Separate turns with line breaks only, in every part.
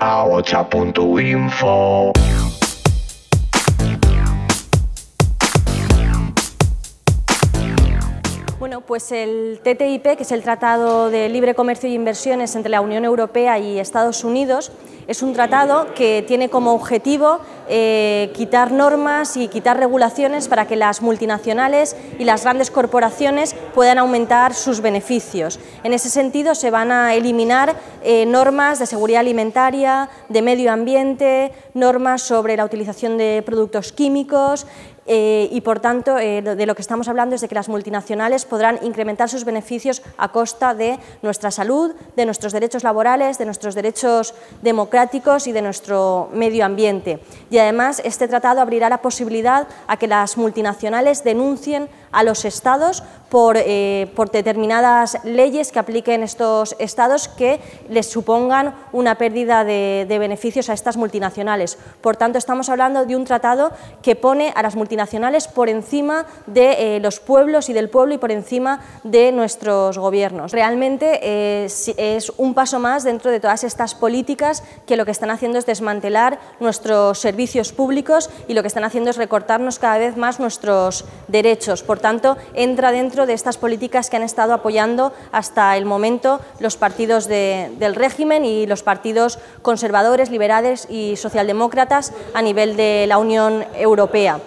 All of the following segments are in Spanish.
a ocha.info. Bueno, pues el TTIP, que es el Tratado de Libre Comercio y e Inversiones entre la Unión Europea y Estados Unidos, es un tratado que tiene como objetivo eh, quitar normas y quitar regulaciones para que las multinacionales y las grandes corporaciones puedan aumentar sus beneficios. En ese sentido, se van a eliminar eh, normas de seguridad alimentaria, de medio ambiente, normas sobre la utilización de productos químicos eh, y, por tanto, eh, de lo que estamos hablando es de que las multinacionales podrán incrementar sus beneficios a costa de nuestra salud, de nuestros derechos laborales, de nuestros derechos democráticos y de nuestro medio ambiente. Y, además, este tratado abrirá la posibilidad a que las multinacionales denuncien a los estados por, por determinadas leyes que apliquen estos estados que les supongan una pérdida de, beneficios a estas multinacionales. Por tanto, estamos hablando de un tratado que pone a las multinacionales por encima de eh, los pueblos y del pueblo y por encima de nuestros gobiernos. Realmente eh, es un paso más dentro de todas estas políticas que lo que están haciendo es desmantelar nuestros servicios públicos y lo que están haciendo es recortarnos cada vez más nuestros derechos. Por tanto, entra dentro de estas políticas que han estado apoyando hasta el momento los partidos de, del régimen y los partidos conservadores, liberales y socialdemócratas a nivel de la Unión Europea.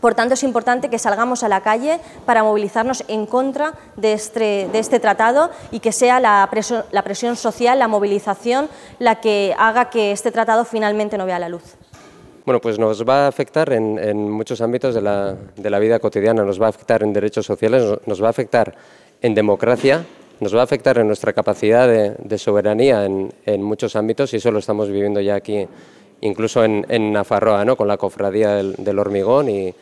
Por tanto, es importante que salgamos a la calle para movilizarnos en contra de este, este tratado y que sea la presión, social, la movilización, la que haga que este tratado finalmente no vea la luz.
Bueno, pues nos va a afectar en, muchos ámbitos de la, vida cotidiana, nos va a afectar en derechos sociales, nos va a afectar en democracia, nos va a afectar en nuestra capacidad de, soberanía en, muchos ámbitos y eso lo estamos viviendo ya aquí, incluso en, en Nafarroa, ¿no? con la cofradía del, hormigón y,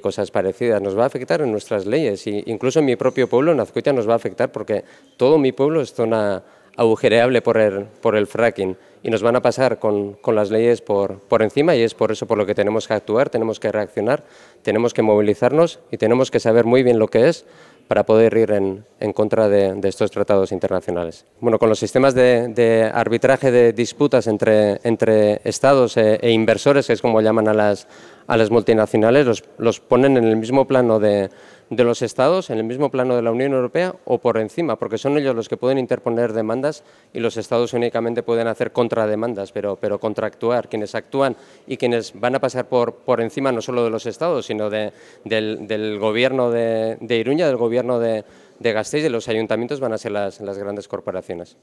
cosas parecidas. Nos va a afectar en nuestras leyes y incluso en mi propio pueblo, en nos va a afectar porque todo mi pueblo es zona agujereable por el, fracking y nos van a pasar con, las leyes por, encima y es por eso por lo que tenemos que actuar, tenemos que reaccionar, tenemos que movilizarnos y tenemos que saber muy bien lo que es para poder ir en, contra de, estos tratados internacionales. Bueno, con los sistemas de, arbitraje de disputas entre, entre estados e, e, inversores, que es como llaman a las, a las multinacionales, los, los ponen en el mismo plano de, los estados en el mismo plano de la Unión Europea o por encima, porque son ellos los que pueden interponer demandas y los estados únicamente pueden hacer contrademandas, pero, pero contractuar. Quienes actúan y quienes van a pasar por, por encima no solo de los estados, sino de, del, gobierno de, Iruña, del gobierno de, de Gasteiz, de los ayuntamientos, van a ser las, las grandes corporaciones.